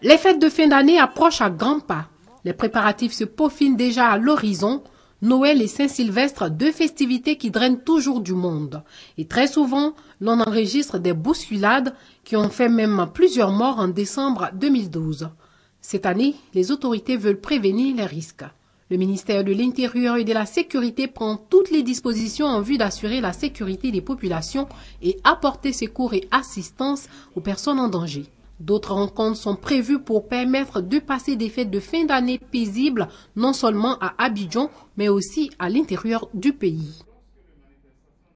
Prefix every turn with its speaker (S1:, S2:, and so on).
S1: Les fêtes de fin d'année approchent à grands pas. Les préparatifs se peaufinent déjà à l'horizon. Noël et Saint-Sylvestre, deux festivités qui drainent toujours du monde. Et très souvent, l'on enregistre des bousculades qui ont fait même plusieurs morts en décembre 2012. Cette année, les autorités veulent prévenir les risques. Le ministère de l'Intérieur et de la Sécurité prend toutes les dispositions en vue d'assurer la sécurité des populations et apporter secours et assistance aux personnes en danger. D'autres rencontres sont prévues pour permettre de passer des fêtes de fin d'année paisibles non seulement à Abidjan, mais aussi à l'intérieur du pays.